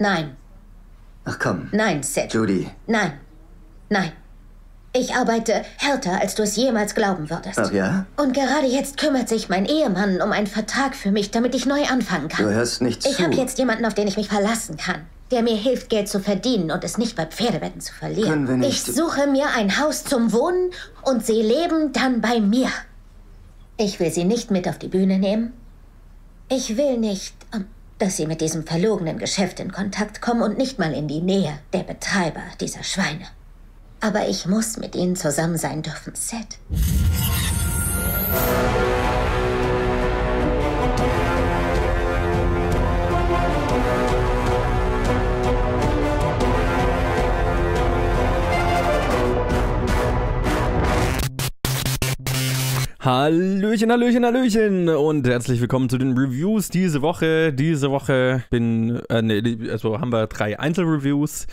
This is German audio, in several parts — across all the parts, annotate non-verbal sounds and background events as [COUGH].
Nein. Ach komm. Nein, Seth. Judy. Nein. Nein. Ich arbeite härter, als du es jemals glauben würdest. Ach ja? Und gerade jetzt kümmert sich mein Ehemann um einen Vertrag für mich, damit ich neu anfangen kann. Du hörst nicht zu. Ich habe jetzt jemanden, auf den ich mich verlassen kann, der mir hilft, Geld zu verdienen und es nicht bei Pferdewetten zu verlieren. Können wir nicht... Ich suche mir ein Haus zum Wohnen und sie leben dann bei mir. Ich will sie nicht mit auf die Bühne nehmen. Ich will nicht... Um dass Sie mit diesem verlogenen Geschäft in Kontakt kommen und nicht mal in die Nähe der Betreiber dieser Schweine. Aber ich muss mit Ihnen zusammen sein dürfen, Seth. Hallöchen, Hallöchen, Hallöchen und herzlich willkommen zu den Reviews diese Woche. Diese Woche bin, äh, nee, also haben wir drei Einzelreviews.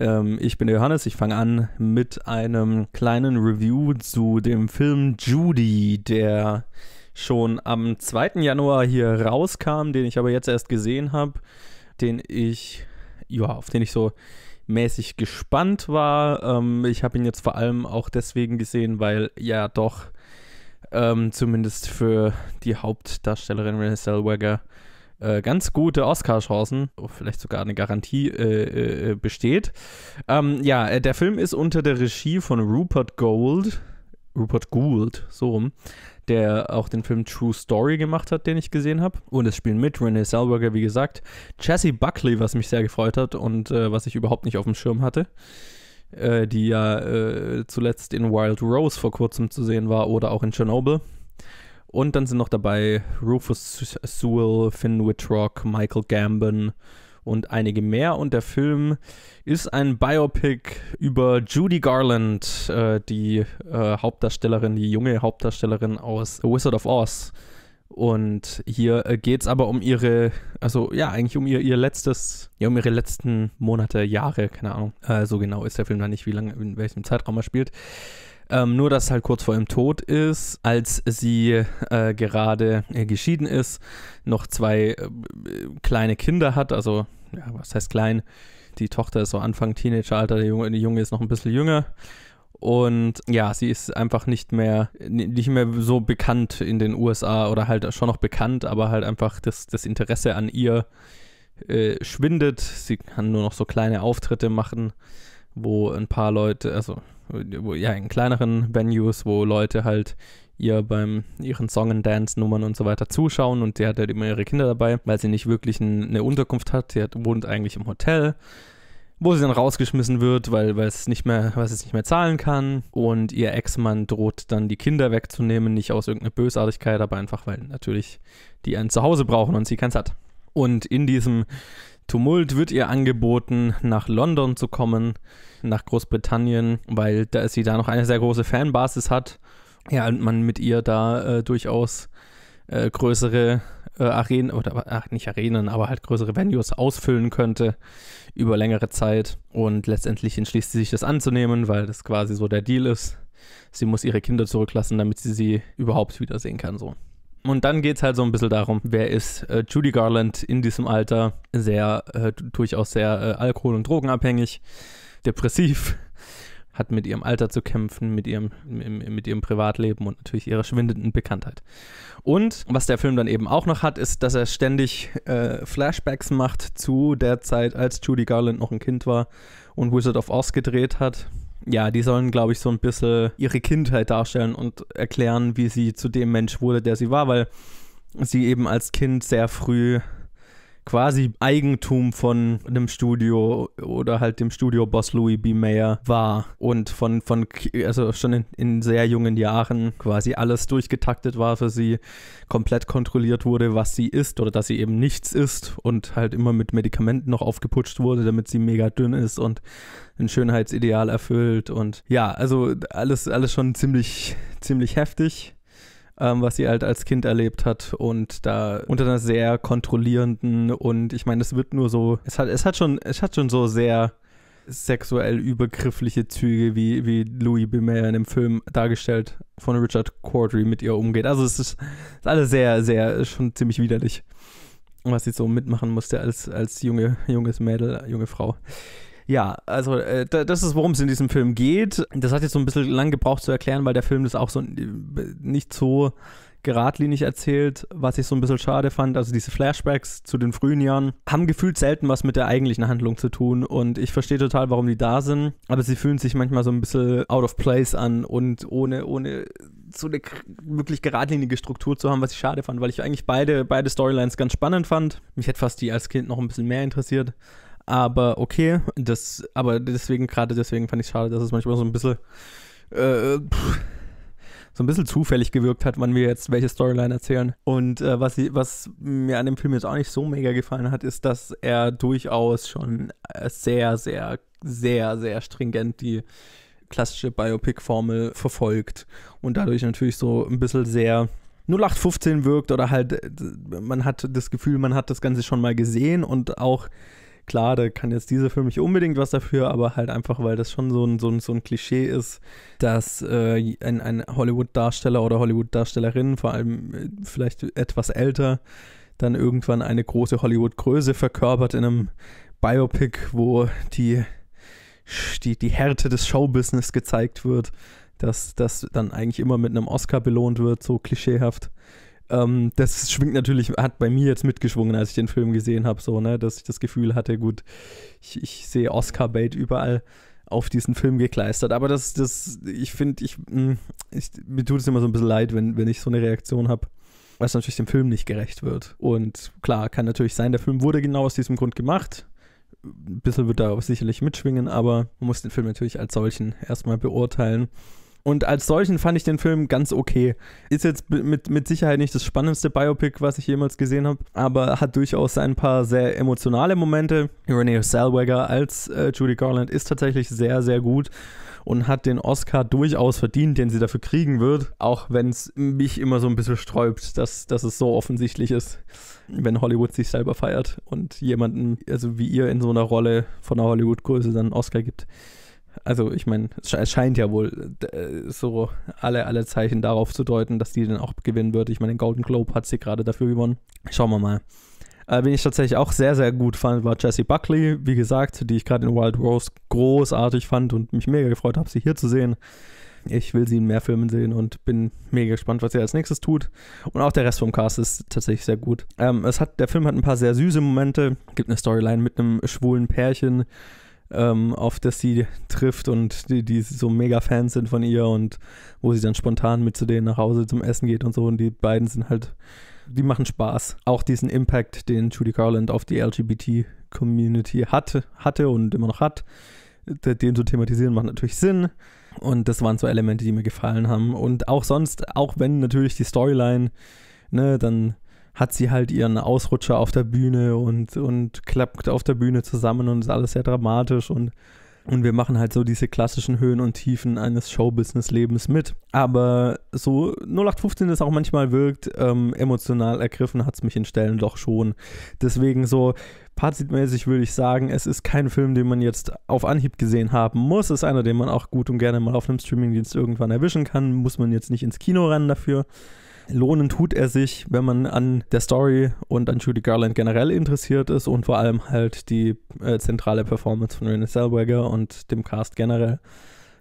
Ähm, ich bin der Johannes, ich fange an mit einem kleinen Review zu dem Film Judy, der schon am 2. Januar hier rauskam, den ich aber jetzt erst gesehen habe, den ich, ja, auf den ich so mäßig gespannt war. Ähm, ich habe ihn jetzt vor allem auch deswegen gesehen, weil ja doch ähm, zumindest für die Hauptdarstellerin Renée Zellweger, äh, ganz gute Oscar-Chancen, oh, vielleicht sogar eine Garantie äh, äh, äh besteht. Ähm, ja, äh, der Film ist unter der Regie von Rupert Gould, Rupert Gould, so rum, der auch den Film True Story gemacht hat, den ich gesehen habe. Und es spielen mit Renee Zellweger, wie gesagt, Jesse Buckley, was mich sehr gefreut hat und äh, was ich überhaupt nicht auf dem Schirm hatte äh, die ja äh, zuletzt in Wild Rose vor kurzem zu sehen war oder auch in Chernobyl. Und dann sind noch dabei Rufus Sewell, Finn Wittrock, Michael Gambon und einige mehr. Und der Film ist ein Biopic über Judy Garland, äh, die äh, Hauptdarstellerin, die junge Hauptdarstellerin aus A Wizard of Oz. Und hier äh, geht es aber um ihre, also ja, eigentlich um ihr, ihr letztes, ja, um ihre letzten Monate, Jahre, keine Ahnung. Äh, so genau ist der Film da nicht, wie lange, in welchem Zeitraum er spielt. Ähm, nur, dass halt kurz vor ihrem Tod ist, als sie äh, gerade äh, geschieden ist, noch zwei äh, kleine Kinder hat, also, ja, was heißt klein? Die Tochter ist so Anfang Teenageralter, der Junge, der Junge ist noch ein bisschen jünger. Und ja, sie ist einfach nicht mehr, nicht mehr so bekannt in den USA oder halt schon noch bekannt, aber halt einfach das, das Interesse an ihr äh, schwindet. Sie kann nur noch so kleine Auftritte machen, wo ein paar Leute, also wo, ja, in kleineren Venues, wo Leute halt ihr beim ihren Song and Dance Nummern und so weiter zuschauen und sie hat halt immer ihre Kinder dabei, weil sie nicht wirklich ein, eine Unterkunft hat. Sie hat, wohnt eigentlich im Hotel wo sie dann rausgeschmissen wird, weil, es nicht mehr, weil es nicht mehr zahlen kann. Und ihr Ex-Mann droht dann, die Kinder wegzunehmen, nicht aus irgendeiner Bösartigkeit, aber einfach, weil natürlich die ein Zuhause brauchen und sie keins hat. Und in diesem Tumult wird ihr angeboten, nach London zu kommen, nach Großbritannien, weil da sie da noch eine sehr große Fanbasis hat. Ja, und man mit ihr da äh, durchaus äh, größere äh, Arenen oder ach, nicht Arenen, aber halt größere Venues ausfüllen könnte über längere Zeit. Und letztendlich entschließt sie sich das anzunehmen, weil das quasi so der Deal ist. Sie muss ihre Kinder zurücklassen, damit sie sie überhaupt wiedersehen kann. So. Und dann geht es halt so ein bisschen darum, wer ist äh, Judy Garland in diesem Alter, sehr, äh, durchaus sehr äh, alkohol- und drogenabhängig, depressiv, hat mit ihrem Alter zu kämpfen, mit ihrem, mit ihrem Privatleben und natürlich ihrer schwindenden Bekanntheit. Und was der Film dann eben auch noch hat, ist, dass er ständig äh, Flashbacks macht zu der Zeit, als Judy Garland noch ein Kind war und Wizard of Oz gedreht hat. Ja, die sollen, glaube ich, so ein bisschen ihre Kindheit darstellen und erklären, wie sie zu dem Mensch wurde, der sie war, weil sie eben als Kind sehr früh quasi Eigentum von einem Studio oder halt dem Studio-Boss Louis B. Mayer war und von, von also schon in, in, sehr jungen Jahren quasi alles durchgetaktet war für sie, komplett kontrolliert wurde, was sie isst oder dass sie eben nichts isst und halt immer mit Medikamenten noch aufgeputscht wurde, damit sie mega dünn ist und ein Schönheitsideal erfüllt und ja, also alles, alles schon ziemlich, ziemlich heftig ähm, was sie halt als Kind erlebt hat und da unter einer sehr kontrollierenden und ich meine, es wird nur so, es hat, es hat schon, es hat schon so sehr sexuell übergriffliche Züge, wie, wie Louis B. in dem Film dargestellt von Richard Cordry mit ihr umgeht. Also es ist, ist alles sehr, sehr, schon ziemlich widerlich, was sie so mitmachen musste als, als junge, junges Mädel, junge Frau. Ja, also äh, das ist, worum es in diesem Film geht. Das hat jetzt so ein bisschen lang gebraucht zu erklären, weil der Film das auch so äh, nicht so geradlinig erzählt, was ich so ein bisschen schade fand. Also diese Flashbacks zu den frühen Jahren haben gefühlt selten was mit der eigentlichen Handlung zu tun und ich verstehe total, warum die da sind, aber sie fühlen sich manchmal so ein bisschen out of place an und ohne, ohne so eine wirklich geradlinige Struktur zu haben, was ich schade fand, weil ich eigentlich beide, beide Storylines ganz spannend fand. Mich hätte fast die als Kind noch ein bisschen mehr interessiert. Aber okay, das, aber deswegen, gerade deswegen fand ich es schade, dass es manchmal so ein bisschen äh, pff, so ein bisschen zufällig gewirkt hat, wann wir jetzt welche Storyline erzählen. Und äh, was, ich, was mir an dem Film jetzt auch nicht so mega gefallen hat, ist, dass er durchaus schon äh, sehr, sehr, sehr, sehr stringent die klassische Biopic-Formel verfolgt und dadurch natürlich so ein bisschen sehr 0815 wirkt oder halt äh, man hat das Gefühl, man hat das Ganze schon mal gesehen und auch klar, da kann jetzt dieser Film nicht unbedingt was dafür, aber halt einfach, weil das schon so ein, so ein, so ein Klischee ist, dass äh, ein, ein Hollywood-Darsteller oder Hollywood-Darstellerin, vor allem äh, vielleicht etwas älter, dann irgendwann eine große Hollywood-Größe verkörpert in einem Biopic, wo die, die, die Härte des Showbusiness gezeigt wird, dass das dann eigentlich immer mit einem Oscar belohnt wird, so klischeehaft ähm, das schwingt natürlich, hat bei mir jetzt mitgeschwungen, als ich den Film gesehen habe, so, ne, dass ich das Gefühl hatte, gut, ich, ich sehe Oscar-Bait überall auf diesen Film gekleistert. Aber das, das, ich finde, ich, hm, ich, mir tut es immer so ein bisschen leid, wenn, wenn ich so eine Reaktion habe was natürlich dem Film nicht gerecht wird. Und klar, kann natürlich sein, der Film wurde genau aus diesem Grund gemacht. Ein bisschen wird da sicherlich mitschwingen, aber man muss den Film natürlich als solchen erstmal beurteilen. Und als solchen fand ich den Film ganz okay. Ist jetzt mit, mit Sicherheit nicht das spannendste Biopic, was ich jemals gesehen habe, aber hat durchaus ein paar sehr emotionale Momente. Renee Zellweger als äh, Judy Garland ist tatsächlich sehr, sehr gut und hat den Oscar durchaus verdient, den sie dafür kriegen wird, auch wenn es mich immer so ein bisschen sträubt, dass, dass es so offensichtlich ist, wenn Hollywood sich selber feiert und jemanden, also wie ihr in so einer Rolle von einer Hollywood-Größe dann einen Oscar gibt. Also ich meine, es scheint ja wohl äh, so alle, alle Zeichen darauf zu deuten, dass die dann auch gewinnen wird. Ich meine, den Golden Globe hat sie gerade dafür gewonnen. Schauen wir mal. Äh, wen ich tatsächlich auch sehr, sehr gut fand, war Jessie Buckley, wie gesagt, die ich gerade in Wild Rose großartig fand und mich mega gefreut habe, sie hier zu sehen. Ich will sie in mehr Filmen sehen und bin mega gespannt, was sie als nächstes tut. Und auch der Rest vom Cast ist tatsächlich sehr gut. Ähm, es hat, der Film hat ein paar sehr süße Momente, gibt eine Storyline mit einem schwulen Pärchen, ähm, auf das sie trifft und die, die so mega Fans sind von ihr und wo sie dann spontan mit zu denen nach Hause zum Essen geht und so. Und die beiden sind halt, die machen Spaß. Auch diesen Impact, den Judy Garland auf die LGBT-Community hatte, hatte und immer noch hat, den zu thematisieren, macht natürlich Sinn. Und das waren so Elemente, die mir gefallen haben. Und auch sonst, auch wenn natürlich die Storyline, ne, dann hat sie halt ihren Ausrutscher auf der Bühne und, und klappt auf der Bühne zusammen und ist alles sehr dramatisch und und wir machen halt so diese klassischen Höhen und Tiefen eines Showbusiness-Lebens mit. Aber so 0815 das auch manchmal wirkt, ähm, emotional ergriffen hat es mich in Stellen doch schon. Deswegen so fazitmäßig würde ich sagen, es ist kein Film, den man jetzt auf Anhieb gesehen haben muss. Es ist einer, den man auch gut und gerne mal auf einem Streamingdienst irgendwann erwischen kann. Muss man jetzt nicht ins Kino rennen dafür. Lohnen tut er sich, wenn man an der Story und an Judy Garland generell interessiert ist und vor allem halt die äh, zentrale Performance von Renée Zellweger und dem Cast generell,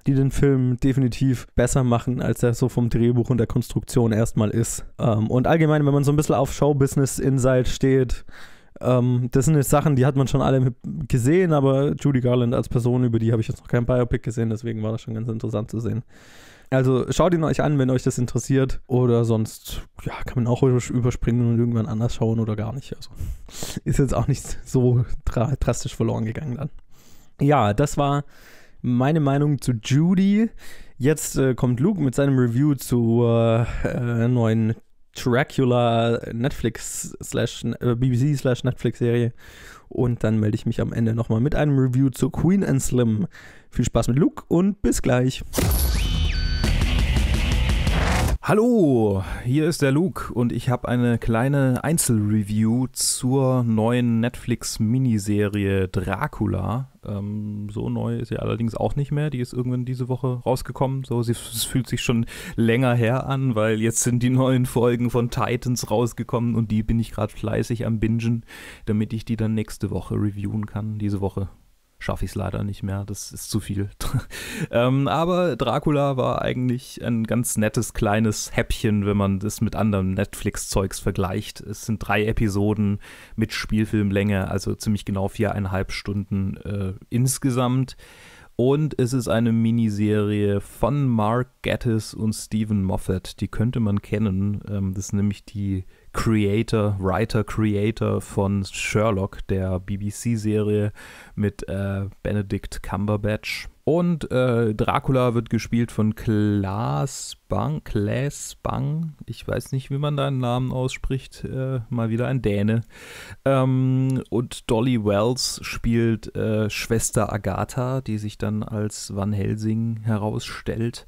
die den Film definitiv besser machen, als er so vom Drehbuch und der Konstruktion erstmal ist. Ähm, und allgemein, wenn man so ein bisschen auf Showbusiness Inside steht, ähm, das sind jetzt Sachen, die hat man schon alle gesehen, aber Judy Garland als Person, über die habe ich jetzt noch kein Biopic gesehen, deswegen war das schon ganz interessant zu sehen. Also schaut ihn euch an, wenn euch das interessiert. Oder sonst ja, kann man auch überspringen und irgendwann anders schauen oder gar nicht. Also [LAUGHS] ist jetzt auch nicht so drastisch verloren gegangen dann. Ja, das war meine Meinung zu Judy. Jetzt äh, kommt Luke mit seinem Review zur äh, neuen Dracula Netflix slash äh, BBC slash Netflix Serie. Und dann melde ich mich am Ende nochmal mit einem Review zu Queen and Slim. Viel Spaß mit Luke und bis gleich. Hallo, hier ist der Luke und ich habe eine kleine Einzelreview zur neuen Netflix-Miniserie Dracula. Ähm, so neu ist sie allerdings auch nicht mehr. Die ist irgendwann diese Woche rausgekommen. So, sie, es fühlt sich schon länger her an, weil jetzt sind die neuen Folgen von Titans rausgekommen und die bin ich gerade fleißig am Bingen, damit ich die dann nächste Woche reviewen kann. Diese Woche schaffe ich es leider nicht mehr. Das ist zu viel. [LAUGHS] ähm, aber Dracula war eigentlich ein ganz nettes kleines Häppchen, wenn man das mit anderem Netflix-Zeugs vergleicht. Es sind drei Episoden mit Spielfilmlänge, also ziemlich genau viereinhalb Stunden äh, insgesamt. Und es ist eine Miniserie von Mark Gattis und Stephen Moffat. Die könnte man kennen. Ähm, das ist nämlich die Creator, Writer, Creator von Sherlock, der BBC-Serie mit äh, Benedict Cumberbatch. Und äh, Dracula wird gespielt von Klaas Bang, Klaas Bang, ich weiß nicht, wie man deinen Namen ausspricht, äh, mal wieder ein Däne. Ähm, und Dolly Wells spielt äh, Schwester Agatha, die sich dann als Van Helsing herausstellt.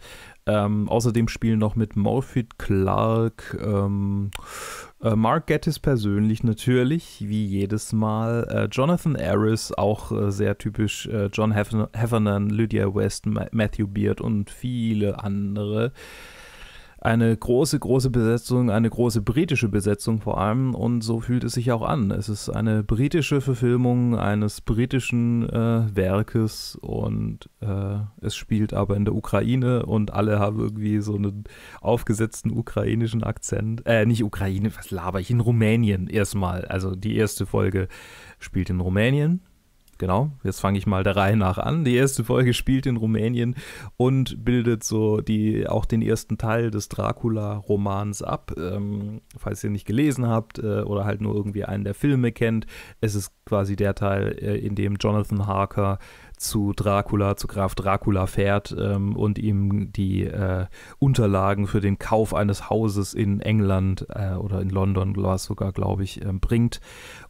Ähm, außerdem spielen noch mit Morfit Clark, ähm, äh, Mark Gettis persönlich natürlich, wie jedes Mal, äh, Jonathan Harris, auch äh, sehr typisch, äh, John Heffernan, Lydia West, Ma Matthew Beard und viele andere eine große, große Besetzung, eine große britische Besetzung vor allem und so fühlt es sich auch an. Es ist eine britische Verfilmung eines britischen äh, Werkes und äh, es spielt aber in der Ukraine und alle haben irgendwie so einen aufgesetzten ukrainischen Akzent. Äh, nicht Ukraine, was laber ich, in Rumänien erstmal. Also die erste Folge spielt in Rumänien Genau, jetzt fange ich mal der Reihe nach an. Die erste Folge spielt in Rumänien und bildet so die, auch den ersten Teil des Dracula-Romans ab. Ähm, falls ihr nicht gelesen habt äh, oder halt nur irgendwie einen der Filme kennt, es ist quasi der Teil, äh, in dem Jonathan Harker äh, zu Dracula, zu Graf Dracula fährt ähm, und ihm die äh, Unterlagen für den Kauf eines Hauses in England äh, oder in London war es sogar, glaube ich, äh, bringt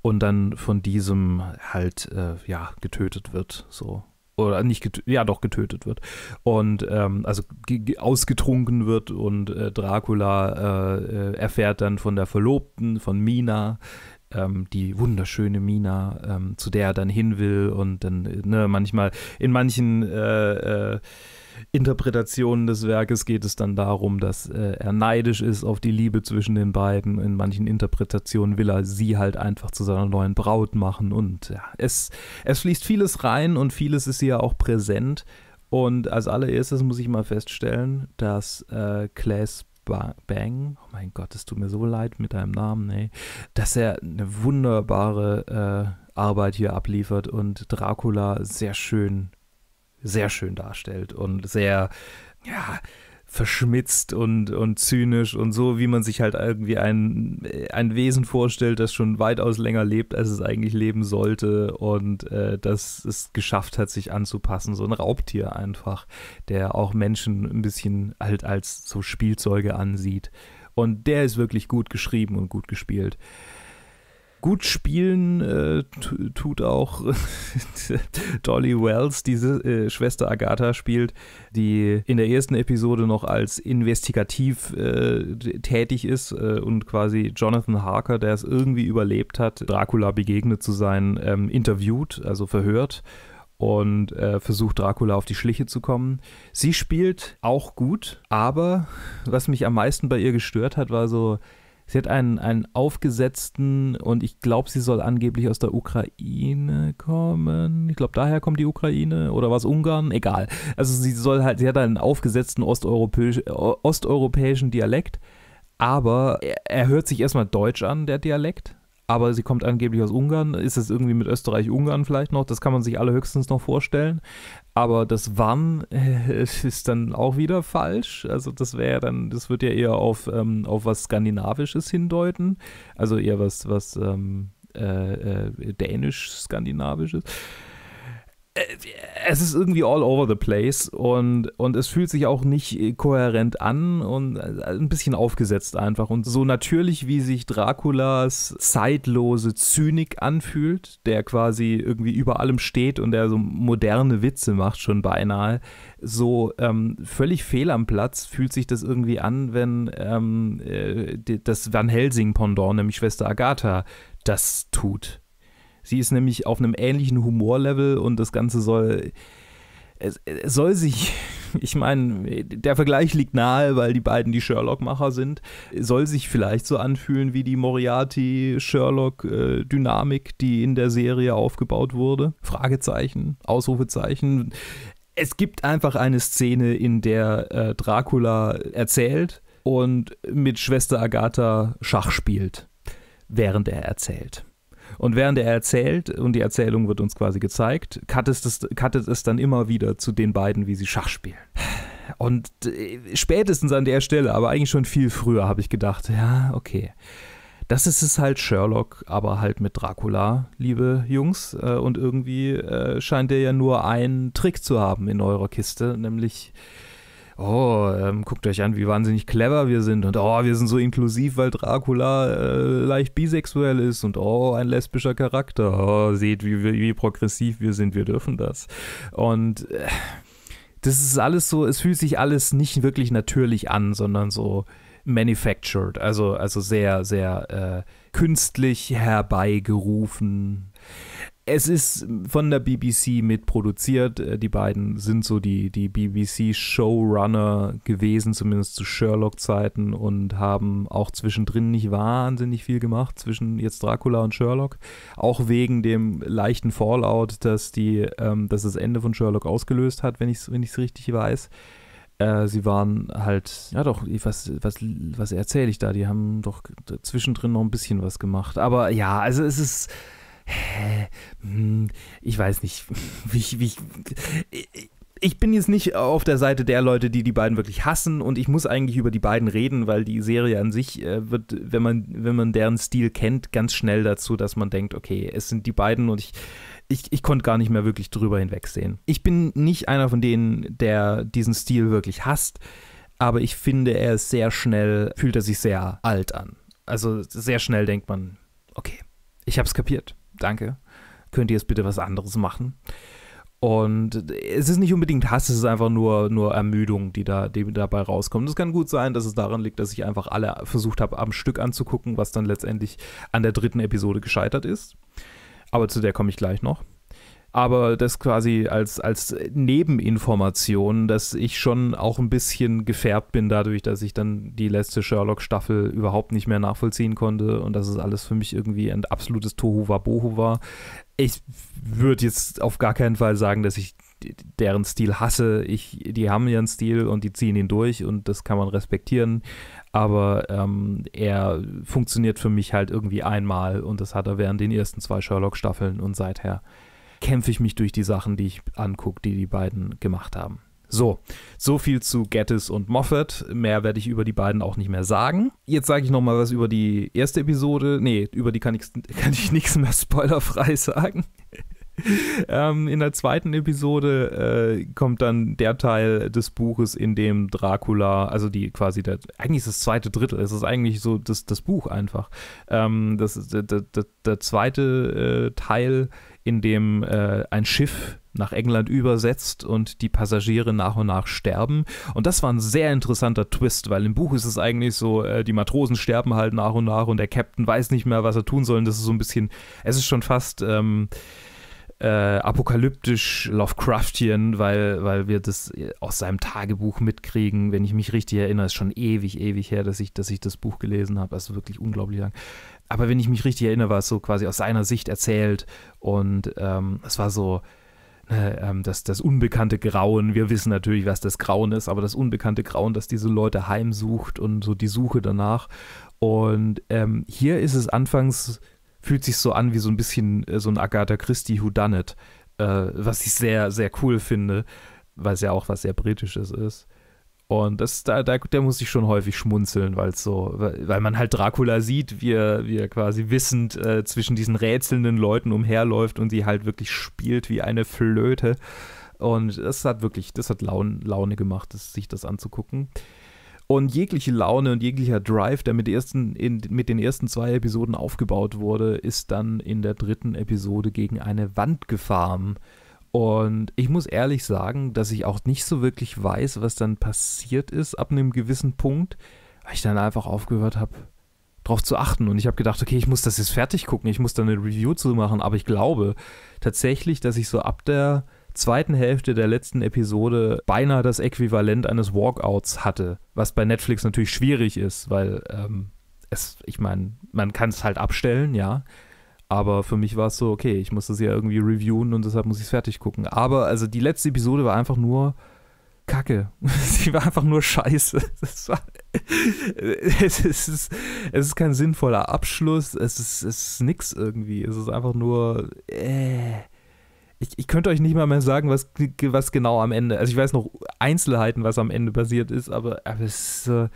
und dann von diesem halt äh, ja getötet wird. So oder nicht getötet, ja doch getötet wird und ähm, also ausgetrunken wird und äh, Dracula äh, äh, erfährt dann von der Verlobten von Mina ähm, die wunderschöne Mina, ähm, zu der er dann hin will und dann ne, manchmal in manchen äh, äh, Interpretationen des Werkes geht es dann darum, dass äh, er neidisch ist auf die Liebe zwischen den beiden. In manchen Interpretationen will er sie halt einfach zu seiner neuen Braut machen. Und ja, es, es fließt vieles rein und vieles ist ja auch präsent. Und als allererstes muss ich mal feststellen, dass äh, Claes Bang, oh mein Gott, es tut mir so leid mit deinem Namen, ey, dass er eine wunderbare äh, Arbeit hier abliefert und Dracula sehr schön, sehr schön darstellt und sehr, ja, verschmitzt und, und zynisch und so, wie man sich halt irgendwie ein, ein Wesen vorstellt, das schon weitaus länger lebt, als es eigentlich leben sollte und äh, das es geschafft hat, sich anzupassen. So ein Raubtier einfach, der auch Menschen ein bisschen halt als so Spielzeuge ansieht. Und der ist wirklich gut geschrieben und gut gespielt gut spielen äh, tut auch [LAUGHS] Dolly Wells, diese äh, Schwester Agatha spielt, die in der ersten Episode noch als investigativ äh, tätig ist äh, und quasi Jonathan Harker, der es irgendwie überlebt hat, Dracula begegnet zu sein, ähm, interviewt, also verhört und äh, versucht Dracula auf die Schliche zu kommen. Sie spielt auch gut, aber was mich am meisten bei ihr gestört hat, war so Sie hat einen, einen aufgesetzten und ich glaube, sie soll angeblich aus der Ukraine kommen. Ich glaube, daher kommt die Ukraine oder was Ungarn? Egal. Also sie soll halt, sie hat einen aufgesetzten osteuropäisch, osteuropäischen Dialekt, aber er, er hört sich erstmal deutsch an, der Dialekt aber sie kommt angeblich aus Ungarn. Ist es irgendwie mit Österreich-Ungarn vielleicht noch? Das kann man sich alle höchstens noch vorstellen. Aber das Wann äh, ist dann auch wieder falsch. Also das wäre dann, das wird ja eher auf, ähm, auf was Skandinavisches hindeuten. Also eher was, was ähm, äh, äh, Dänisch-Skandinavisches. Äh, es ist irgendwie all over the place und, und es fühlt sich auch nicht äh, kohärent an und äh, ein bisschen aufgesetzt einfach. Und so natürlich, wie sich Draculas zeitlose Zynik anfühlt, der quasi irgendwie über allem steht und der so moderne Witze macht, schon beinahe, so ähm, völlig fehl am Platz fühlt sich das irgendwie an, wenn ähm, das Van Helsing-Pendant, nämlich Schwester Agatha, das tut. Sie ist nämlich auf einem ähnlichen Humorlevel und das Ganze soll. Es, es soll sich, [LAUGHS] ich meine, der Vergleich liegt nahe, weil die beiden die Sherlock-Macher sind, soll sich vielleicht so anfühlen wie die Moriarty-Sherlock-Dynamik, die in der Serie aufgebaut wurde. Fragezeichen, Ausrufezeichen. Es gibt einfach eine Szene, in der äh, Dracula erzählt und mit Schwester Agatha Schach spielt, während er erzählt. Und während er erzählt, und die Erzählung wird uns quasi gezeigt, cuttet es, cuttet es dann immer wieder zu den beiden, wie sie Schach spielen. Und äh, spätestens an der Stelle, aber eigentlich schon viel früher, habe ich gedacht, ja, okay. Das ist es halt Sherlock, aber halt mit Dracula, liebe Jungs. Äh, und irgendwie äh, scheint er ja nur einen Trick zu haben in eurer Kiste, nämlich oh, ähm, guckt euch an, wie wahnsinnig clever wir sind und oh, wir sind so inklusiv, weil Dracula äh, leicht bisexuell ist und oh, ein lesbischer Charakter. Oh, seht, wie, wie, wie progressiv wir sind, wir dürfen das. Und äh, das ist alles so, es fühlt sich alles nicht wirklich natürlich an, sondern so manufactured, also, also sehr, sehr äh, künstlich herbeigerufen es ist von der BBC mitproduziert. Äh, die beiden sind so die, die BBC-Showrunner gewesen, zumindest zu Sherlock-Zeiten, und haben auch zwischendrin nicht wahnsinnig viel gemacht zwischen jetzt Dracula und Sherlock. Auch wegen dem leichten Fallout, dass, die, ähm, dass das Ende von Sherlock ausgelöst hat, wenn ich es wenn richtig weiß. Äh, sie waren halt, ja doch, was, was, was erzähle ich da? Die haben doch zwischendrin noch ein bisschen was gemacht. Aber ja, also es ist hä, hm, ich weiß nicht, [LAUGHS] wie ich, wie ich, ich bin jetzt nicht auf der Seite der Leute, die die beiden wirklich hassen und ich muss eigentlich über die beiden reden, weil die Serie an sich äh, wird, wenn man, wenn man deren Stil kennt, ganz schnell dazu, dass man denkt, okay, es sind die beiden und ich, ich, ich konnte gar nicht mehr wirklich drüber hinwegsehen. Ich bin nicht einer von denen, der diesen Stil wirklich hasst, aber ich finde, er ist sehr schnell, fühlt er sich sehr alt an. Also sehr schnell denkt man, okay, ich hab's kapiert danke. Könnt ihr jetzt bitte was anderes machen? Und es ist nicht unbedingt Hass, es ist einfach nur, nur Ermüdung, die, da, die dabei rauskommt. Es kann gut sein, dass es daran liegt, dass ich einfach alle versucht habe, am Stück anzugucken, was dann letztendlich an der dritten Episode gescheitert ist. Aber zu der komme ich gleich noch aber das quasi als, als Nebeninformation, dass ich schon auch ein bisschen gefärbt bin dadurch, dass ich dann die letzte Sherlock-Staffel überhaupt nicht mehr nachvollziehen konnte und dass es alles für mich irgendwie ein absolutes Tohu Wabohu war. Ich würde jetzt auf gar keinen Fall sagen, dass ich deren Stil hasse. Ich, die haben ihren Stil und die ziehen ihn durch und das kann man respektieren. Aber ähm, er funktioniert für mich halt irgendwie einmal und das hat er während den ersten zwei Sherlock-Staffeln und seither kämpfe ich mich durch die Sachen, die ich angucke, die die beiden gemacht haben. So, so viel zu Gettis und Moffat. Mehr werde ich über die beiden auch nicht mehr sagen. Jetzt sage ich noch mal was über die erste Episode. Nee, über die kann ich, [LAUGHS] kann ich nichts mehr spoilerfrei [LAUGHS] sagen. ähm, in der zweiten Episode äh, kommt dann der Teil des Buches, in dem Dracula, also die quasi der, eigentlich ist das zweite Drittel, es ist eigentlich so das, das Buch einfach. Ähm, das, der, der, der zweite äh, Teil in dem äh, ein Schiff nach England übersetzt und die Passagiere nach und nach sterben. Und das war ein sehr interessanter Twist, weil im Buch ist es eigentlich so, äh, die Matrosen sterben halt nach und nach und der Captain weiß nicht mehr, was er tun soll. Und das ist so ein bisschen, es ist schon fast... Ähm, äh, apokalyptisch Lovecraftian, weil, weil wir das äh, aus seinem Tagebuch mitkriegen. Wenn ich mich richtig erinnere, ist schon ewig, ewig her, dass ich, dass ich das Buch gelesen habe. Also wirklich unglaublich lang. Aber wenn ich mich richtig erinnere, war es so quasi aus seiner Sicht erzählt und ähm, es war so ne, ähm, das, das unbekannte Grauen. Wir wissen natürlich, was das Grauen ist, aber das unbekannte Grauen, das diese Leute heimsucht und so die Suche danach. Und ähm, hier ist es anfangs, fühlt sich so an wie so ein bisschen äh, so ein Agatha Christie Whodunit, äh, was ich sehr, sehr cool finde, weil es ja auch was sehr Britisches ist. Und das, da, da, der muss sich schon häufig schmunzeln, weil so, weil, man halt Dracula sieht, wie er, wie er quasi wissend äh, zwischen diesen rätselnden Leuten umherläuft und sie halt wirklich spielt wie eine Flöte. Und das hat wirklich, das hat Laune, Laune gemacht, das, sich das anzugucken. Und jegliche Laune und jeglicher Drive, der mit, ersten, in, mit den ersten zwei Episoden aufgebaut wurde, ist dann in der dritten Episode gegen eine Wand gefahren. Und ich muss ehrlich sagen, dass ich auch nicht so wirklich weiß, was dann passiert ist ab einem gewissen Punkt, weil ich dann einfach aufgehört habe, drauf zu achten. Und ich habe gedacht, okay, ich muss das jetzt fertig gucken, ich muss da eine Review zu machen. Aber ich glaube tatsächlich, dass ich so ab der zweiten Hälfte der letzten Episode beinahe das Äquivalent eines Walkouts hatte, was bei Netflix natürlich schwierig ist, weil ähm, es, ich meine, man kann es halt abstellen, ja, aber für mich war es so, okay, ich muss das ja irgendwie reviewen und deshalb muss ich es fertig gucken. Aber also die letzte Episode war einfach nur Kacke. [LAUGHS] Sie war einfach nur Scheiße. [LAUGHS] War, [LAUGHS] es, ist, es ist kein sinnvoller Abschluss. Es ist, es ist nix irgendwie. Es ist einfach nur. Äh. Ich, ich könnte euch nicht mal mehr sagen, was, was genau am Ende. Also ich weiß noch Einzelheiten, was am Ende passiert ist, aber, aber es ist. Äh,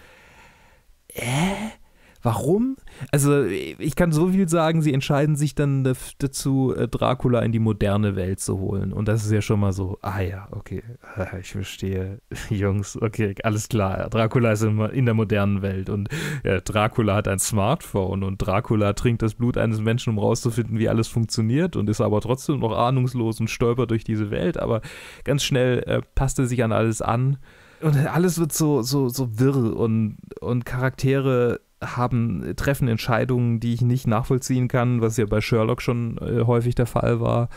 äh Warum? Also ich kann so viel sagen, sie entscheiden sich dann dazu, äh, Dracula in die moderne Welt zu holen. Und das ist ja schon mal so, ah ja, okay, [LAUGHS] ich verstehe, [LAUGHS] Jungs, okay, alles klar. Dracula ist in der modernen Welt und ja, äh, Dracula hat ein Smartphone und Dracula trinkt das Blut eines Menschen, um rauszufinden, wie alles funktioniert und ist aber trotzdem noch ahnungslos und stolpert durch diese Welt. Aber ganz schnell äh, passt er sich an alles an und alles wird so, so, so wirr und, und Charaktere haben, treffen Entscheidungen, die ich nicht nachvollziehen kann, was ja bei Sherlock schon äh, häufig der Fall war.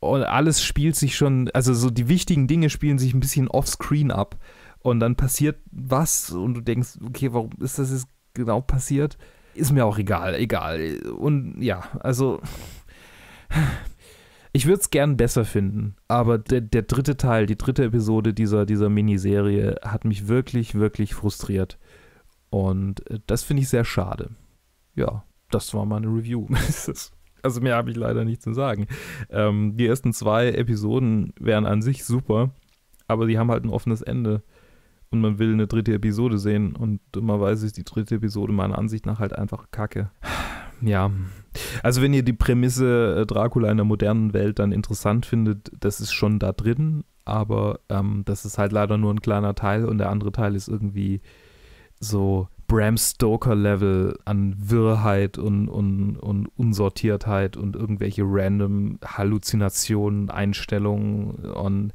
Und alles spielt sich schon, also so die wichtigen Dinge spielen sich ein bisschen offscreen ab. Und dann passiert was und du denkst, okay, warum ist das jetzt genau passiert? Ist mir auch egal, egal. Und ja, also [SIGHS] ich würde es gern besser finden, aber der, der dritte Teil, die dritte Episode dieser, dieser Miniserie hat mich wirklich, wirklich frustriert. Und äh, das finde ich sehr schade. Ja, das war meine Review. [LAUGHS] also mehr habe ich leider nicht zu sagen. Ähm, die ersten zwei Episoden wären an sich super, aber die haben halt ein offenes Ende. Und man will eine dritte Episode sehen. Und dummerweise ist die dritte Episode meiner Ansicht nach halt einfach kacke. Ja. Also wenn ihr die Prämisse äh, Dracula in der modernen Welt dann interessant findet, das ist schon da drin. Aber ähm, das ist halt leider nur ein kleiner Teil und der andere Teil ist irgendwie so Bram Stoker-Level an Wirrheit und, und, und Unsortiertheit und irgendwelche random Halluzinationen, Einstellungen. Und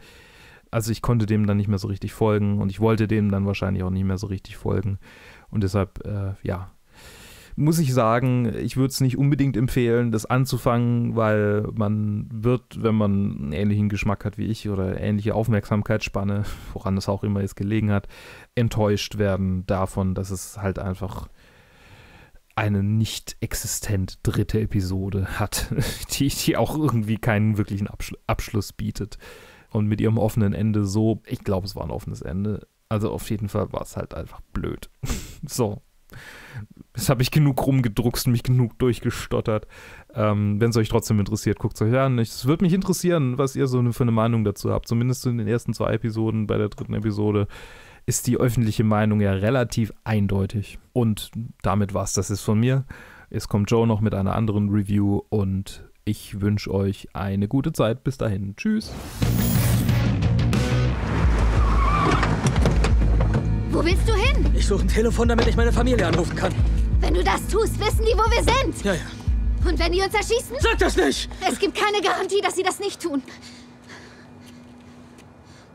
also ich konnte dem dann nicht mehr so richtig folgen und ich wollte dem dann wahrscheinlich auch nicht mehr so richtig folgen. Und deshalb, äh, ja, muss ich sagen, ich würde es nicht unbedingt empfehlen, das anzufangen, weil man wird, wenn man einen ähnlichen Geschmack hat wie ich oder ähnliche Aufmerksamkeitsspanne, woran es auch immer jetzt gelegen hat, enttäuscht werden davon, dass es halt einfach eine nicht existent dritte Episode hat, [LAUGHS] die, die auch irgendwie keinen wirklichen Abschl Abschluss bietet. Und mit ihrem offenen Ende so, ich glaube, es war ein offenes Ende. Also auf jeden Fall war es halt einfach blöd. [LAUGHS] so. Das habe ich genug rumgedruckst und mich genug durchgestottert. Ähm, Wenn es euch trotzdem interessiert, guckt es euch an. Es würde mich interessieren, was ihr so eine, für eine Meinung dazu habt. Zumindest in den ersten zwei Episoden, bei der dritten Episode ist die öffentliche Meinung ja relativ eindeutig. Und damit war es Das ist von mir. Es kommt Joe noch mit einer anderen Review und ich wünsche euch eine gute Zeit. Bis dahin. Tschüss. Wo willst du hin? Ich suche ein Telefon, damit ich meine Familie anrufen kann. Wenn du das tust, wissen die, wo wir sind. Ja, ja. Und wenn die uns erschießen? Sag das nicht! Es gibt keine Garantie, dass sie das nicht tun.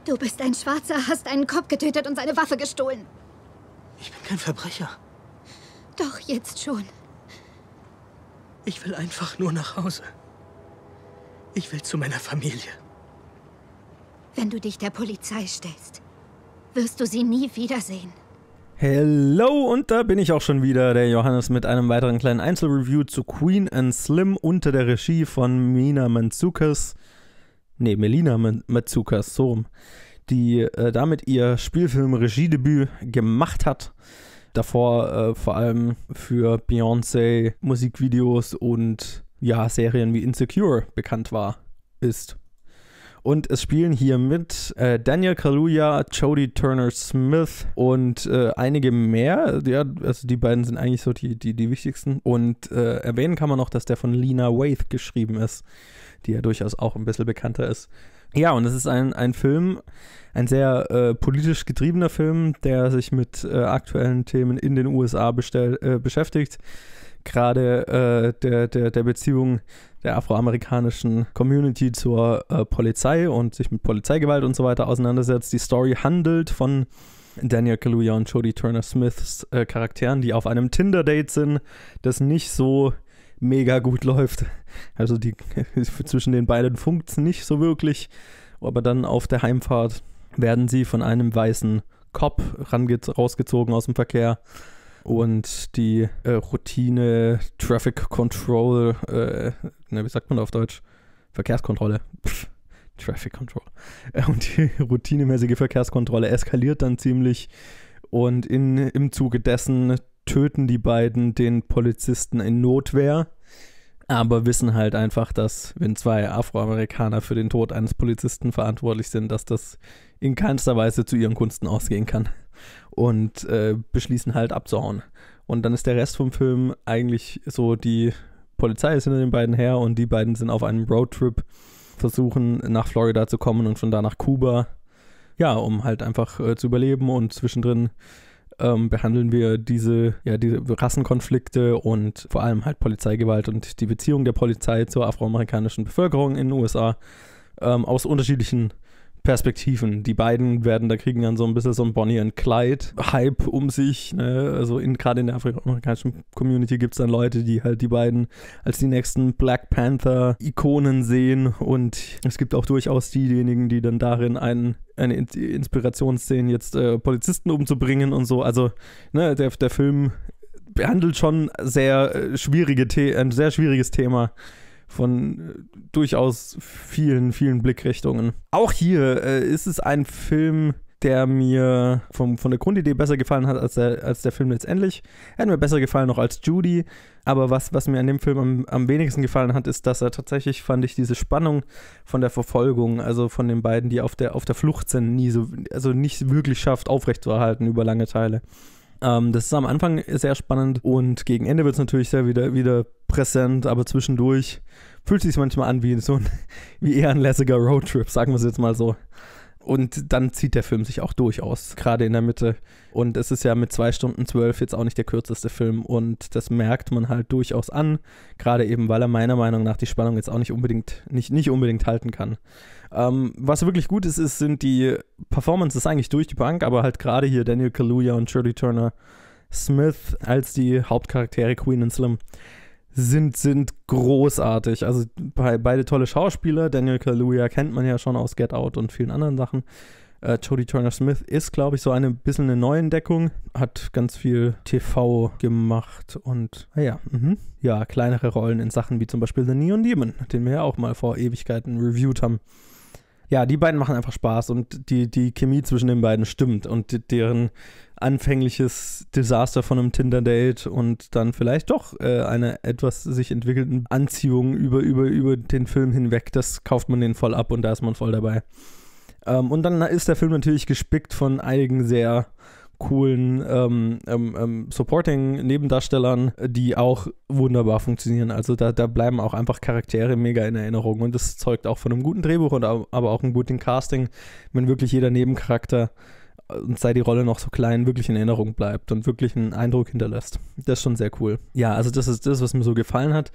Du bist ein Schwarzer, hast einen Kopf getötet und seine Waffe gestohlen. Ich bin kein Verbrecher. Doch, jetzt schon. Ich will einfach nur nach Hause. Ich will zu meiner Familie. Wenn du dich der Polizei stellst, wirst du sie nie wiedersehen. Hello und da bin ich auch schon wieder, der Johannes mit einem weiteren kleinen Einzelreview zu Queen and Slim unter der Regie von Mina Manzukas. Ne, Melina Manzukas, so Die äh, damit ihr Spielfilm-Regiedebüt gemacht hat. Davor äh, vor allem für Beyoncé Musikvideos und ja, Serien wie Insecure bekannt war, ist und es spielen hier mit äh, Daniel Kaluuya, Jody Turner-Smith und äh, einige mehr. Ja, also die beiden sind eigentlich so die, die, die wichtigsten. Und äh, erwähnen kann man noch, dass der von Lena Waith geschrieben ist, die ja durchaus auch ein bisschen bekannter ist. Ja, und es ist ein, ein Film, ein sehr äh, politisch getriebener Film, der sich mit äh, aktuellen Themen in den USA bestell, äh, beschäftigt. Gerade äh, der, der, der Beziehung der afroamerikanischen Community zur äh, Polizei und sich mit Polizeigewalt und so weiter auseinandersetzt. Die Story handelt von Daniel Kaluuya und Jodie Turner Smiths äh, Charakteren, die auf einem Tinder-Date sind, das nicht so mega gut läuft. Also die [LAUGHS] zwischen den beiden funkt es nicht so wirklich. Aber dann auf der Heimfahrt werden sie von einem weißen Cop rausgezogen aus dem Verkehr und die äh, Routine Traffic Control, äh, ne, wie sagt man auf Deutsch? Verkehrskontrolle. Pff, Traffic Control. Äh, und die [LAUGHS] routinemäßige Verkehrskontrolle eskaliert dann ziemlich und in, im Zuge dessen töten die beiden den Polizisten in Notwehr aber wissen halt einfach, dass wenn zwei Afroamerikaner für den Tod eines Polizisten verantwortlich sind, dass das in keinster Weise zu ihren Gunsten ausgehen kann und äh, beschließen halt abzuhauen. Und dann ist der Rest vom Film eigentlich so, die Polizei ist hinter den beiden her und die beiden sind auf einem Roadtrip, versuchen nach Florida zu kommen und von da nach Kuba. Ja, um halt einfach äh, zu überleben und zwischendrin ähm, behandeln wir diese, ja, diese Rassenkonflikte und vor allem halt Polizeigewalt und die Beziehung der Polizei zur afroamerikanischen Bevölkerung in den USA ähm, aus unterschiedlichen Perspektiven. Die beiden werden da kriegen dann so ein bisschen so ein Bonnie und Clyde-Hype um sich. Ne? Also gerade in der afrikanischen Community gibt es dann Leute, die halt die beiden als die nächsten Black Panther-Ikonen sehen. Und es gibt auch durchaus diejenigen, die dann darin einen eine Inspiration sehen, jetzt äh, Polizisten umzubringen und so. Also, ne, der, der Film behandelt schon sehr äh, schwierige The ein sehr schwieriges Thema von äh, durchaus vielen, vielen Blickrichtungen. Auch hier äh, ist es ein Film, der mir vom, von der Grundidee besser gefallen hat als der, als der Film letztendlich. Er hat mir besser gefallen noch als Judy. Aber was, was mir an dem Film am, am wenigsten gefallen hat, ist, dass er tatsächlich, fand ich, diese Spannung von der Verfolgung, also von den beiden, die auf der, auf der Flucht sind, nie so, also nicht wirklich schafft, aufrechtzuerhalten über lange Teile. Ähm, das ist am Anfang sehr spannend und gegen Ende wird es natürlich sehr wieder, wieder präsent, aber zwischendurch fühlt es sich manchmal an wie so ein, [LAUGHS] wie eher ein lässiger Roadtrip, sagen wir es jetzt mal so und dann zieht der Film sich auch durchaus, gerade in der Mitte. Und es ist ja mit zwei Stunden zwölf jetzt auch nicht der kürzeste Film und das merkt man halt durchaus an, gerade eben, weil er meiner Meinung nach die Spannung jetzt auch nicht unbedingt, nicht, nicht unbedingt halten kann. Ähm, was wirklich gut ist, ist, sind die Performances eigentlich durch die Bank, aber halt gerade hier Daniel Kaluuya und Shirley Turner Smith als die Hauptcharaktere Queen und Slim sind, sind großartig. Also be beide tolle Schauspieler. Daniel Kaluuya kennt man ja schon aus Get Out und vielen anderen Sachen. Äh, Jodie Turner-Smith ist, glaube ich, so eine bisschen eine Neuentdeckung. Hat ganz viel TV gemacht und, naja, ah mhm. ja, kleinere Rollen in Sachen wie zum Beispiel The Neon Demon, den wir ja auch mal vor Ewigkeiten reviewed haben. Ja, die beiden machen einfach Spaß und die, die Chemie zwischen den beiden stimmt und deren anfängliches Desaster von einem Tinder-Date und dann vielleicht doch äh, eine etwas sich entwickelnde Anziehung über, über, über den Film hinweg, das kauft man den voll ab und da ist man voll dabei. Ähm, und dann ist der Film natürlich gespickt von einigen sehr coolen ähm, ähm, ähm Supporting-Nebendarstellern, die auch wunderbar funktionieren. Also da, da bleiben auch einfach Charaktere mega in Erinnerung und das zeugt auch von einem guten Drehbuch und aber auch einem guten Casting, wenn wirklich jeder Nebencharakter und sei die Rolle noch so klein, wirklich in Erinnerung bleibt und wirklich einen Eindruck hinterlässt. Das ist schon sehr cool. Ja, also das ist das, was mir so gefallen hat.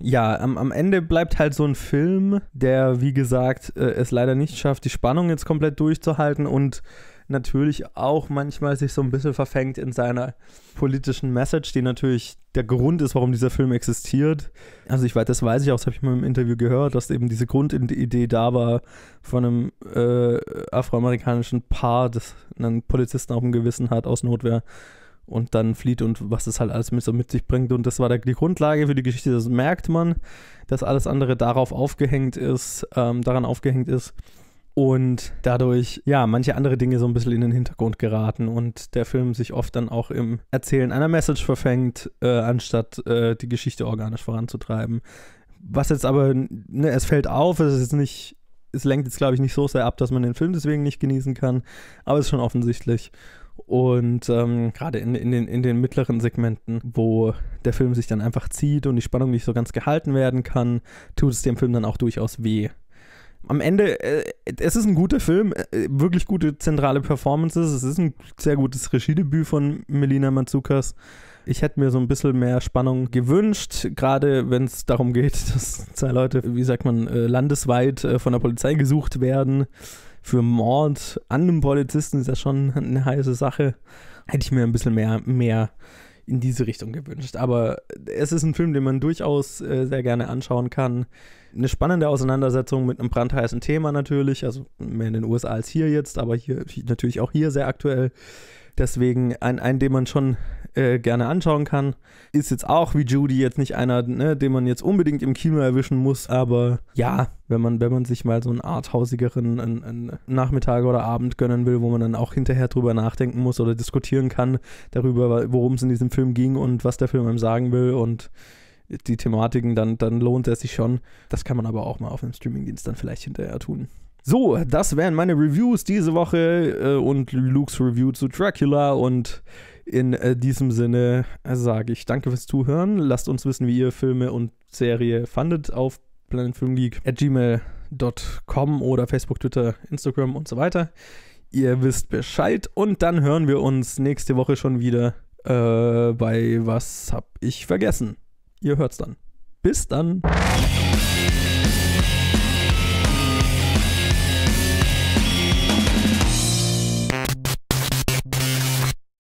Ja, am, am Ende bleibt halt so ein Film, der, wie gesagt, äh, es leider nicht schafft, die Spannung jetzt komplett durchzuhalten und natürlich auch manchmal sich so ein bisschen verfängt in seiner politischen Message, die natürlich der Grund ist, warum dieser Film existiert. Also ich weiß, das weiß ich auch, das habe ich mal im Interview gehört, dass eben diese Grundidee da war von einem äh, afroamerikanischen Paar, das einen Polizisten auf dem Gewissen hat aus Notwehr und dann flieht und was es halt alles mit so mit sich bringt. Und das war der, die Grundlage für die Geschichte. Das merkt man, dass alles andere darauf aufgehängt ist, ähm, daran aufgehängt ist und dadurch, ja, manche andere Dinge so ein bisschen in den Hintergrund geraten und der Film sich oft dann auch im Erzählen einer Message verfängt, äh, anstatt äh, die Geschichte organisch voranzutreiben. Was jetzt aber, ne, es fällt auf, es ist nicht, es lenkt jetzt, glaube ich, nicht so sehr ab, dass man den Film deswegen nicht genießen kann, aber es ist schon offensichtlich. Und ähm, gerade in, in, den, in den mittleren Segmenten, wo der Film sich dann einfach zieht und die Spannung nicht so ganz gehalten werden kann, tut es dem Film dann auch durchaus weh, am Ende, äh, es ist ein guter Film, äh, wirklich gute zentrale Performances. Es ist ein sehr gutes Regiedebüt von Melina Manzukas. Ich hätte mir so ein bisschen mehr Spannung gewünscht, gerade wenn es darum geht, [LAUGHS] dass zwei Leute, wie sagt man, äh, landesweit äh, von der Polizei gesucht werden. Für Mord an einem Polizisten ist das schon eine heiße Sache. Hätte ich mir ein bisschen mehr, mehr in diese Richtung gewünscht. Aber es ist ein Film, den man durchaus äh, sehr gerne anschauen kann. Eine spannende Auseinandersetzung mit einem brandheißen Thema natürlich, also mehr in den USA als hier jetzt, aber hier natürlich auch hier sehr aktuell. Deswegen ein, ein den man schon äh, gerne anschauen kann. Ist jetzt auch wie Judy jetzt nicht einer, ne, den man jetzt unbedingt im Kino erwischen muss, aber ja, wenn man, wenn man sich mal so einen arthausigeren einen, einen Nachmittag oder Abend gönnen will, wo man dann auch hinterher drüber nachdenken muss oder diskutieren kann darüber, worum es in diesem Film ging und was der Film einem sagen will und die Thematiken, dann, dann lohnt er sich schon. Das kann man aber auch mal auf einem Streamingdienst dann vielleicht hinterher tun. So, das wären meine Reviews diese Woche äh, und Lukes Review zu Dracula und in äh, diesem Sinne äh, sage ich danke fürs Zuhören. Lasst uns wissen, wie ihr Filme und Serie fandet auf planetfilmgeek.gmail.com oder Facebook, Twitter, Instagram und so weiter. Ihr wisst Bescheid und dann hören wir uns nächste Woche schon wieder äh, bei Was hab ich vergessen? Ihr hört's dann. Bis dann.